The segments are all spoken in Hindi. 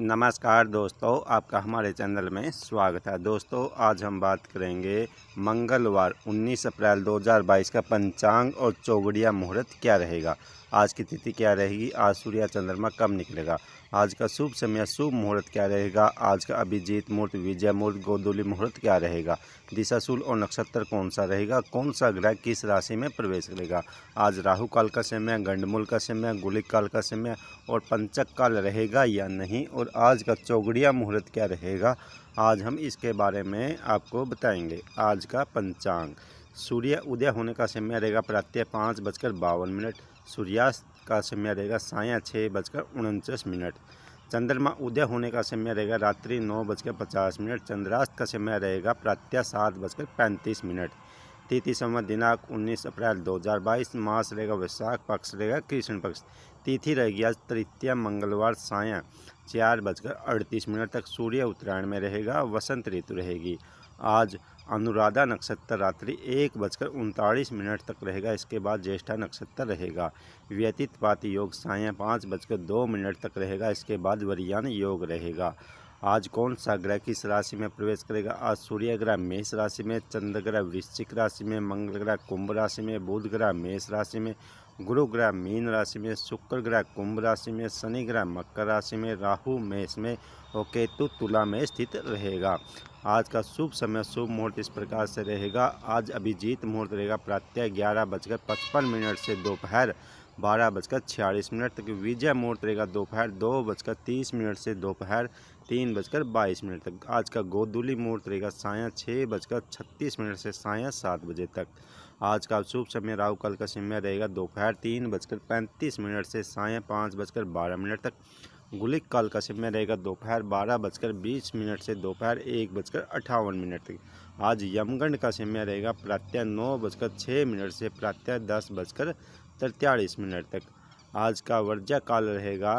नमस्कार दोस्तों आपका हमारे चैनल में स्वागत है दोस्तों आज हम बात करेंगे मंगलवार 19 अप्रैल 2022 का पंचांग और चौगड़िया मुहूर्त क्या रहेगा आज की तिथि क्या रहेगी आज सूर्य चंद्रमा कब निकलेगा आज का शुभ समय शुभ मुहूर्त क्या रहेगा आज का अभिजीत मुहूर्त विजय मुहूर्त गोदुली मुहूर्त क्या रहेगा दिशाशूल और नक्षत्र कौन सा रहेगा कौन सा ग्रह किस राशि में प्रवेश करेगा आज राहु काल का समय गंडमूल का समय गुलिक काल का समय और पंचक काल रहेगा या नहीं और और आज का चौगड़िया मुहूर्त क्या रहेगा आज हम इसके बारे में आपको बताएंगे आज का पंचांग सूर्य उदय होने का समय रहेगा प्रातः पाँच बजकर बावन मिनट सूर्यास्त का समय रहेगा साया छः बजकर उनचास मिनट चंद्रमा उदय होने का समय रहेगा रात्रि नौ बजकर पचास मिनट चंद्रास्त का समय रहेगा प्रातः सात बजकर पैंतीस मिनट तिथि समय दिनांक 19 अप्रैल 2022 मास रहेगा वैशाख पक्ष रहेगा कृष्ण पक्ष तिथि रहेगी आज तृतीय मंगलवार साय चार बजकर अड़तीस मिनट तक सूर्य उत्तरायण में रहेगा वसंत ऋतु रहेगी आज अनुराधा नक्षत्र रात्रि एक बजकर उनतालीस मिनट तक रहेगा इसके बाद ज्येष्ठा नक्षत्र रहेगा व्यतीत पाति योग साय पाँच बजकर दो मिनट तक रहेगा इसके बाद वरियान योग रहेगा आज कौन सा ग्रह किस राशि में प्रवेश करेगा आज सूर्य ग्रह मेष राशि में चंद्र ग्रह वृश्चिक राशि में मंगल ग्रह कुंभ राशि में बुध ग्रह मेष राशि में गुरु ग्रह मीन राशि में शुक्र ग्रह कुंभ राशि में शनि ग्रह मकर राशि में राहु मेष में और केतु तुला में स्थित रहेगा आज का शुभ समय शुभ मुहूर्त इस प्रकार से रहेगा आज अभिजीत मुहूर्त रहेगा प्रातः ग्यारह बजकर पचपन मिनट से दोपहर बारह बजकर छियालीस मिनट तक विजय मोड़ रहेगा दोपहर दो, दो बजकर तीस मिनट से दोपहर तीन बजकर बाईस मिनट तक आज का गोदुली मुहूर्त रहेगा साया छः बजकर छत्तीस मिनट से साया सात बजे तक आज का शुभ समय राहु काल का समय रहेगा दोपहर तीन बजकर पैंतीस मिनट से साया पाँच बजकर बारह मिनट तक गुलिक काल का समय रहेगा दोपहर बारह बजकर बीस मिनट से दोपहर एक बजकर अट्ठावन मिनट तक आज यमगंड का समय रहेगा प्रातः नौ बजकर छः मिनट से प्रातः दस बजकर तरतालीस मिनट तक आज का वर्जा काल रहेगा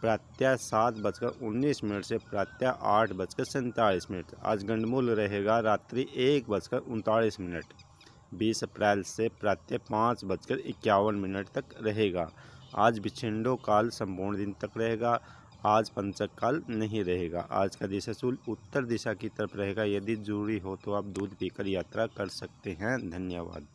प्रत्यय सात बजकर उन्नीस मिनट से प्रातः आठ बजकर सैंतालीस मिनट आज गंडमूल रहेगा रात्रि एक बजकर उनतालीस मिनट बीस अप्रैल से प्रातः पाँच बजकर इक्यावन मिनट तक रहेगा आज बिछिंडो काल संपूर्ण दिन तक रहेगा आज पंचक काल नहीं रहेगा आज का दिशा सूल उत्तर दिशा की तरफ रहेगा यदि जरूरी हो तो आप दूध पीकर यात्रा कर सकते हैं धन्यवाद